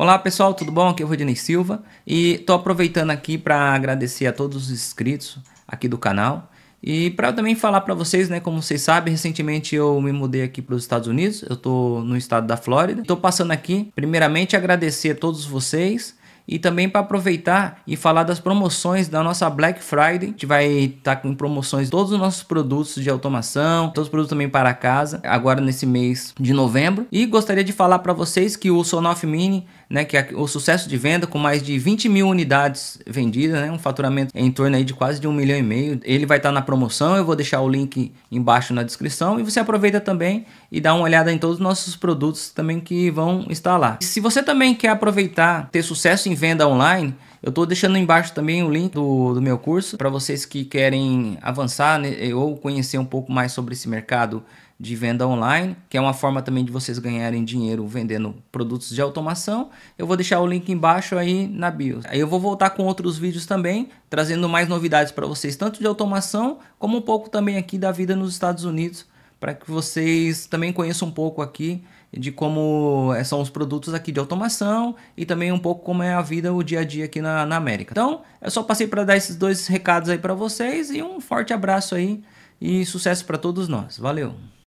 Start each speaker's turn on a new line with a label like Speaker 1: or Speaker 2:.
Speaker 1: Olá pessoal, tudo bom? Aqui é o Rodinei Silva e estou aproveitando aqui para agradecer a todos os inscritos aqui do canal e para também falar para vocês, né, como vocês sabem, recentemente eu me mudei aqui para os Estados Unidos, eu estou no estado da Flórida. Estou passando aqui, primeiramente, agradecer a todos vocês e também para aproveitar e falar das promoções da nossa Black Friday. A gente vai estar tá com promoções de todos os nossos produtos de automação, todos os produtos também para casa, agora nesse mês de novembro. E gostaria de falar para vocês que o Sonoff Mini, né, que é o sucesso de venda com mais de 20 mil unidades vendidas, né, um faturamento em torno aí de quase de um milhão e meio. Ele vai estar tá na promoção, eu vou deixar o link embaixo na descrição e você aproveita também e dá uma olhada em todos os nossos produtos também que vão estar lá. E se você também quer aproveitar, ter sucesso em venda online, eu estou deixando embaixo também o link do, do meu curso para vocês que querem avançar né, ou conhecer um pouco mais sobre esse mercado de venda online, que é uma forma também de vocês ganharem dinheiro vendendo produtos de automação. Eu vou deixar o link embaixo aí na bio. Aí eu vou voltar com outros vídeos também, trazendo mais novidades para vocês, tanto de automação como um pouco também aqui da vida nos Estados Unidos para que vocês também conheçam um pouco aqui de como eh, são os produtos aqui de automação e também um pouco como é a vida, o dia a dia aqui na, na América. Então, eu só passei para dar esses dois recados aí para vocês e um forte abraço aí e sucesso para todos nós. Valeu!